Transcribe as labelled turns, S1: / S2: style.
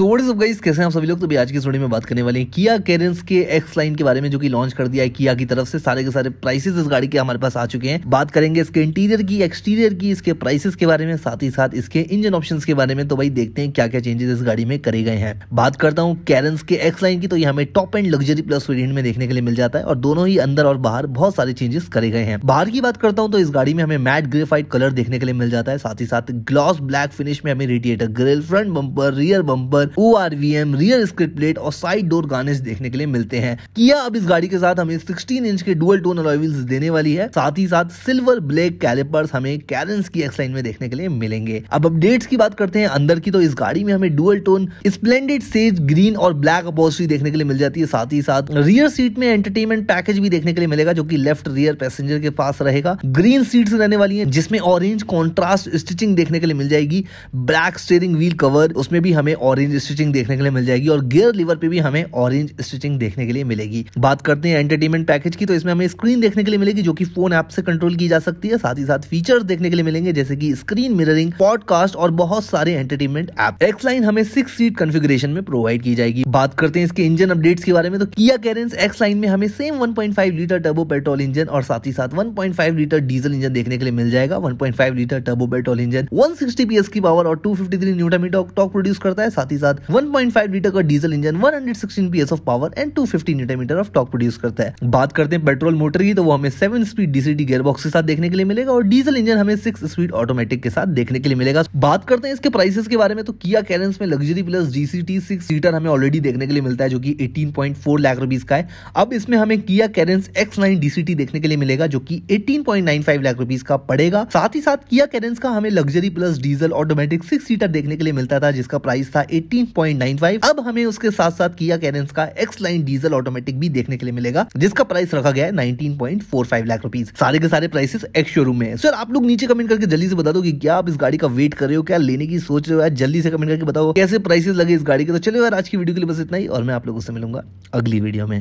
S1: so what is guys कैसे हैं आप सभी लोग तो भी आज की स्टोरी में बात करने वाले हैं किया कैरेंस के एक्स लाइन के बारे में जो कि लॉन्च कर दिया है किया की तरफ से सारे के सारे प्राइसेस इस गाड़ी के हमारे पास आ चुके हैं बात करेंगे इसके इंटीरियर की एक्सटीरियर की इसके प्राइसेस के बारे में साथ ही साथ इसके इंजन ऑप्शन के बारे में तो भाई देखते हैं क्या क्या चेंजेस इस गाड़ी में करे गए हैं बात करता हूँ कैरेंस के एक्स लाइन की तो ये हमें top and luxury plus variant में देखने के लिए मिल जाता है और दोनों ही अंदर और बाहर बहुत सारे चेंजेस करे गए हैं बाहर की बात करता हूँ तो इस गाड़ी में हमें मैट ग्रेफाइट कलर देखने के लिए मिल जाता है साथ ही साथ ग्लॉस ब्लैक फिनिश में हमें radiator grille front bumper rear bumper oh rear script plate और साइड डोर गार्निश देखने के लिए मिलते हैं किया अब इस गाड़ी के साथ हमें 16 इंच के डुअल टोन व्हील्स देने वाली है साथ ही साथ सिल्वर ब्लैक कैलिपर्स हमें कैरेंस की एक्स लाइन में देखने के लिए मिलेंगे अब अपडेट्स की बात करते हैं अंदर की तो इस गाड़ी में हमें dual tone splendid sage green और ब्लैक अपोस्ट्री देखने के लिए मिल जाती है साथ ही साथ रियर सीट में एंटरटेनमेंट पैकेज भी देखने के लिए मिलेगा जो की लेफ्ट रियर पैसेंजर के पास रहेगा ग्रीन सीट रहने वाली है जिसमें ऑरेंज कॉन्ट्रास्ट स्टिचिंग देखने के लिए मिल जाएगी ब्लैक स्टेयरिंग व्हील कवर उसमें भी हमें ऑरेंज स्टिचिंग देखने के लिए मिल जाएगी और गियर लीवर पे भी हमें ऑरेंज स्टिचिंग देखने के लिए मिलेगी बात करते हैं एंटरटेनमेंट पैकेज की तो इसमें हमें स्क्रीन देखने के लिए मिलेगी जो कि फोन ऐप से कंट्रोल की जा सकती है साथ ही साथ फीचर्स देखने के लिए मिलेंगे जैसे कि स्क्रीन मिररिंग पॉडकास्ट और बहुत सारे एंटरटेनमेंट ऐप एक्स लाइन हमें सिक्स सीट कन्फिग्रेशन में प्रोवाइड की जाएगी बात करते हैं इसके इंजन अपडेट्स के बारे में तो किया कैरेंस एक्स लाइन में हमें same one litre turbo petrol engine और साथ ही साथ वन लीटर डीजल इंजन देखने के लिए मिल जाएगा one litre turbo petrol engine 160 PS की पावर और 253 न्यूटन मीटर टॉक प्रोड्यूस करता है साथ ही साथ 1.5 लीटर का diesel engine 116 PS of power and 250 newton metre of torque produce करता है बात करते हैं पेट्रोल मोटर की तो वो हमें सेवन स्पीड डीसीटी गेयरबॉक्स के साथ देखने के लिए मिलेगा और डीजल इंजन हमें सिक्स स्पीड ऑटोमेटिक के साथ देखने के लिए मिलेगा बात करते हैं इसके प्राइसेस के बारे में तो किया कैरेंस में luxury plus DCT six seater हमें ऑलरेडी देखने के लिए मिलता है जो की eighteen point four lakh rupees का है अब इसमें हमें किया कैरेंस एक्स नाइन डीसीटी देखने के लिए मिलेगा जो की eighteen point nine five lakh rupees का पड़ेगा साथ ही साथ किया कैरेंस का हमें luxury plus diesel automatic six seater देखने के लिए मिलता था जिसका प्राइस था एट 18.95 अब हमें उसके साथ साथ किया कैरेंस का एक्स लाइन डीजल ऑटोमेटिक भी देखने के लिए मिलेगा जिसका प्राइस रखा गया है 19.45 लाख रुपीज सारे के सारे प्राइसेस एक्स शोरूम में है सर आप लोग नीचे कमेंट करके जल्दी से बता दो कि क्या आप इस गाड़ी का वेट कर रहे हो क्या लेने की सोच रहे हो यार जल्दी से कमेंट करके बताओ कैसे प्राइसेस लगे इस गाड़ी के तो चलो यार आज की वीडियो के लिए बस इतना ही और मैं आप लोगों से मिलूंगा अगली वीडियो में